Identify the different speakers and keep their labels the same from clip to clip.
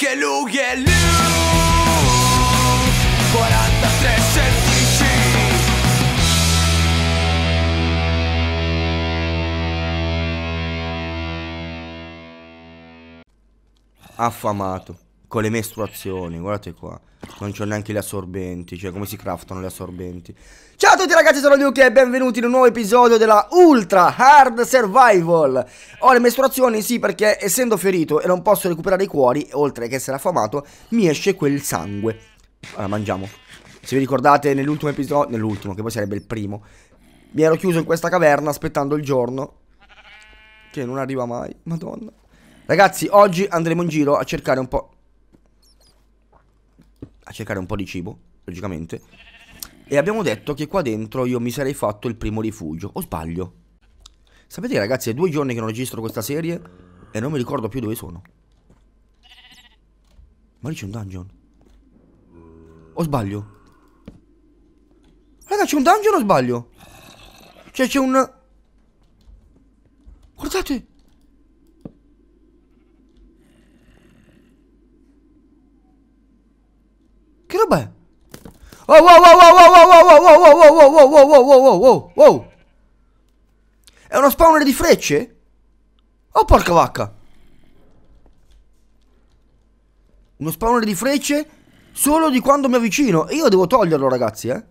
Speaker 1: perché lui è lui 43 semplici Affamato con le mestruazioni, guardate qua. Non c'ho neanche gli assorbenti, cioè come si craftano gli assorbenti. Ciao a tutti ragazzi, sono Luke e benvenuti in un nuovo episodio della Ultra Hard Survival. Ho le mestruazioni, sì, perché essendo ferito e non posso recuperare i cuori, oltre che essere affamato, mi esce quel sangue. Allora, mangiamo. Se vi ricordate nell'ultimo episodio, nell'ultimo, che poi sarebbe il primo, mi ero chiuso in questa caverna aspettando il giorno che non arriva mai, madonna. Ragazzi, oggi andremo in giro a cercare un po' a cercare un po' di cibo, logicamente. E abbiamo detto che qua dentro io mi sarei fatto il primo rifugio, o sbaglio? Sapete ragazzi, è due giorni che non registro questa serie e non mi ricordo più dove sono. Ma lì c'è un dungeon. O sbaglio? Ragazzi, c'è un dungeon o sbaglio? Cioè, c'è un... Guardate! Wow, wow, wow, wow, wow, wow, wow, wow, wow, wow, wow, wow, wow, wow, wow. È uno spawner di frecce? Oh, porca vacca. Uno spawner di frecce solo di quando mi avvicino. E io devo toglierlo, ragazzi, eh.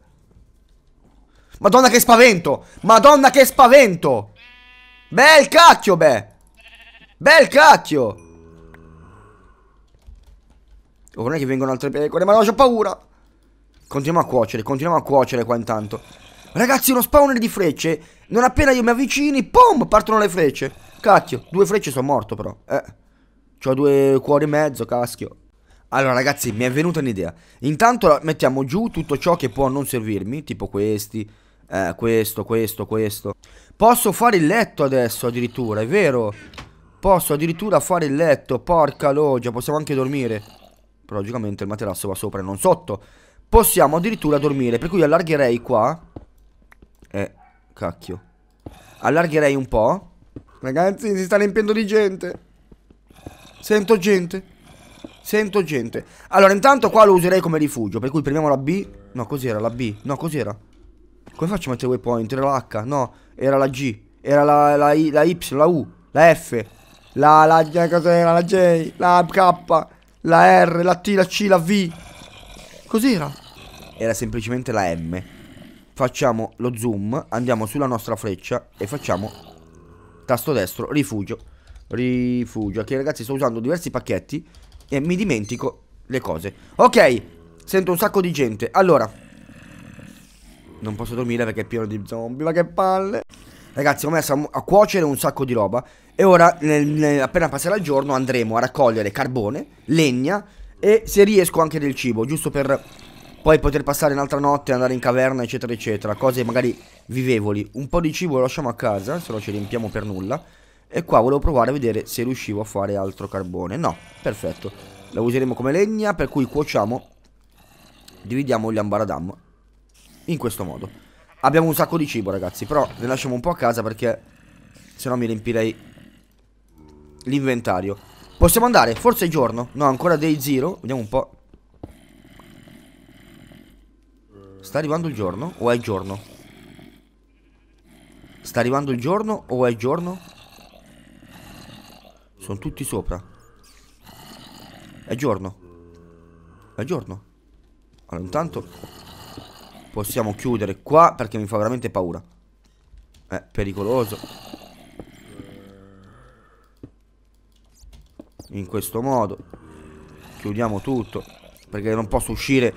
Speaker 1: Madonna che spavento! Madonna che spavento! Bel cacchio, beh! Bel cacchio! Oh, non è che vengono altre pecore, ma no, ho paura! Continuiamo a cuocere, continuiamo a cuocere qua intanto. Ragazzi, uno spawner di frecce. Non appena io mi avvicini, pom, partono le frecce. Cacchio, due frecce sono morto però. Eh, ho due cuori e mezzo, caschio. Allora ragazzi, mi è venuta un'idea. Intanto mettiamo giù tutto ciò che può non servirmi, tipo questi, eh, questo, questo, questo. Posso fare il letto adesso addirittura, è vero? Posso addirittura fare il letto, porca loggia, possiamo anche dormire. Però logicamente il materasso va sopra e non sotto. Possiamo addirittura dormire Per cui allargherei qua Eh, cacchio Allargherei un po' Ragazzi, si sta riempiendo di gente Sento gente Sento gente Allora, intanto qua lo userei come rifugio Per cui prendiamo la B No, cos'era la B? No, cos'era? Come faccio a mettere waypoint? Era la H? No, era la G Era la, la, I, la Y, la U, la F La, la, cos'era? La J, la K La R, la T, la C, la V Cos'era? Era semplicemente la M. Facciamo lo zoom, andiamo sulla nostra freccia e facciamo tasto destro, rifugio. Rifugio. Ok ragazzi sto usando diversi pacchetti e mi dimentico le cose. Ok, sento un sacco di gente. Allora, non posso dormire perché è pieno di zombie, ma che palle. Ragazzi, ho messo a cuocere un sacco di roba e ora, nel, nel, appena passerà il giorno, andremo a raccogliere carbone, legna e se riesco anche del cibo, giusto per poi poter passare un'altra notte, andare in caverna, eccetera, eccetera. Cose magari vivevoli. Un po' di cibo lo lasciamo a casa, se no ci riempiamo per nulla. E qua volevo provare a vedere se riuscivo a fare altro carbone. No, perfetto. La useremo come legna, per cui cuociamo. Dividiamo gli ambaradam. In questo modo. Abbiamo un sacco di cibo, ragazzi. Però ne lasciamo un po' a casa perché... Se no mi riempirei l'inventario. Possiamo andare, forse è giorno No, ancora day zero, vediamo un po' Sta arrivando il giorno o è giorno? Sta arrivando il giorno o è giorno? Sono tutti sopra È giorno È giorno Allora intanto Possiamo chiudere qua perché mi fa veramente paura È pericoloso in questo modo chiudiamo tutto perché non posso uscire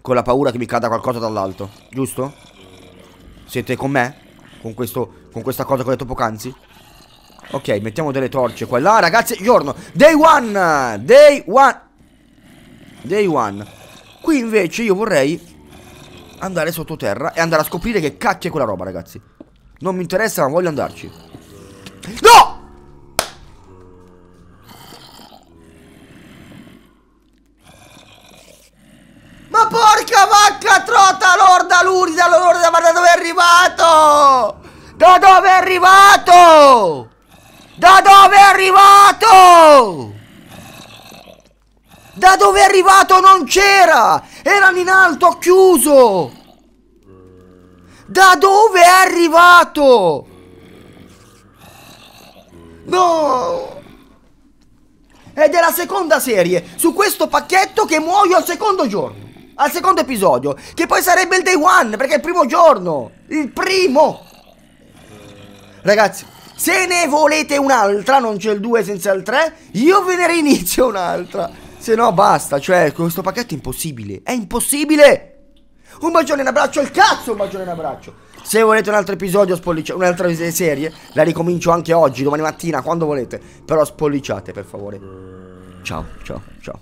Speaker 1: con la paura che mi cada qualcosa dall'alto giusto? siete con me? con, questo, con questa cosa che ho detto poc'anzi? ok mettiamo delle torce qua e là ragazzi giorno day one day one day one qui invece io vorrei andare sottoterra e andare a scoprire che cacchio è quella roba ragazzi non mi interessa ma voglio andarci no arrivato? Da dove è arrivato? Da dove è arrivato non c'era! Erano in alto, chiuso! Da dove è arrivato? No! È della seconda serie, su questo pacchetto che muoio al secondo giorno, al secondo episodio, che poi sarebbe il day one, perché è il primo giorno, il primo! Ragazzi, se ne volete un'altra, non c'è il 2 senza il 3, io ve ne reinizio un'altra. Se no basta, cioè questo pacchetto è impossibile. È impossibile! Un bacione, in abbraccio, il cazzo un bacione, in abbraccio. Se volete un altro episodio, spolliciate, un'altra serie, la ricomincio anche oggi, domani mattina, quando volete. Però spolliciate, per favore. Ciao, ciao, ciao.